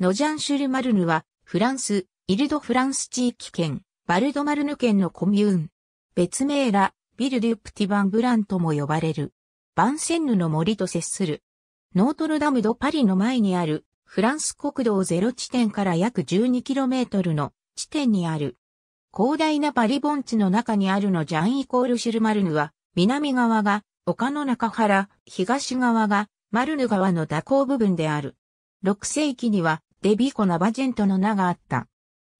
ノジャンシュルマルヌは、フランス、イルドフランス地域圏、バルドマルヌ県のコミューン。別名ら、ビルデュプティバンブランとも呼ばれる。バンセンヌの森と接する。ノートルダムドパリの前にある、フランス国道ゼロ地点から約 12km の地点にある。広大なパリ盆地の中にあるのジャンイコールシュルマルヌは、南側が丘の中原、東側がマルヌ川の蛇行部分である。6世紀にはデビコ・ナバジェントの名があった。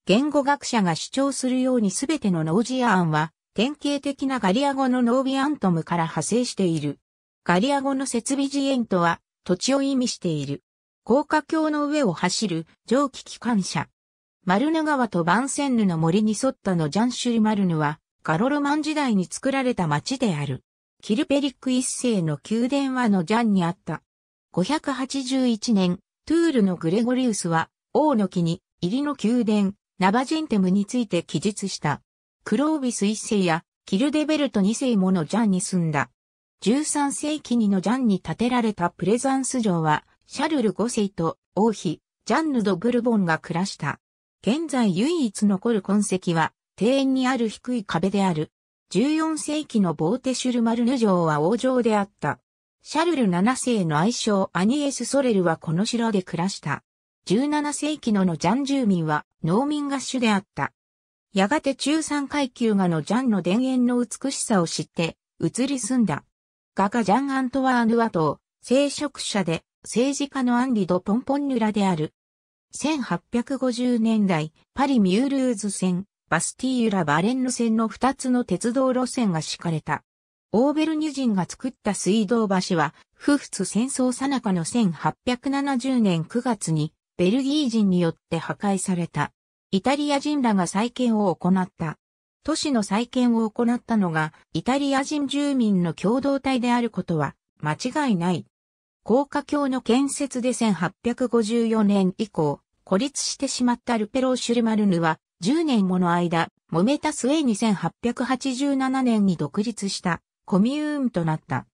言語学者が主張するようにすべてのノージア案は、典型的なガリア語のノービアントムから派生している。ガリア語の設備ジエントは、土地を意味している。高架橋の上を走る蒸気機関車。マルヌ川とバンセンヌの森に沿ったのジャンシュリマルヌは、ガロロマン時代に作られた町である。キルペリック一世の宮殿はのジャンにあった。581年、トゥールのグレゴリウスは、王の木に、入りの宮殿、ナバジンテムについて記述した。クロービス一世や、キルデベルト二世ものジャンに住んだ。13世紀にのジャンに建てられたプレザンス城は、シャルル五世と王妃、ジャンヌ・ド・ブルボンが暮らした。現在唯一残る痕跡は、庭園にある低い壁である。14世紀のボーテシュルマルヌ城は王城であった。シャルル7世の愛称アニエス・ソレルはこの城で暮らした。17世紀ののジャン住民は農民が主であった。やがて中産階級がのジャンの田園の美しさを知って移り住んだ。画家ジャン・アントワーヌはと、聖職者で政治家のアンリ・ド・ポンポンヌラである。1850年代、パリ・ミュールーズ線、バスティーユラ・バレンヌ線の2つの鉄道路線が敷かれた。オーベルニュ人が作った水道橋は、フフツ戦争最中の1870年9月に、ベルギー人によって破壊された。イタリア人らが再建を行った。都市の再建を行ったのが、イタリア人住民の共同体であることは、間違いない。高架橋の建設で1854年以降、孤立してしまったルペロー・シュルマルヌは、10年もの間、揉めた末に1887年に独立した。コミューンとなった。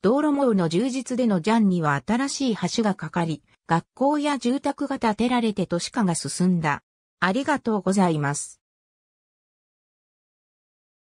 道路網の充実でのジャンには新しい橋がかかり、学校や住宅が建てられて都市化が進んだ。ありがとうございます。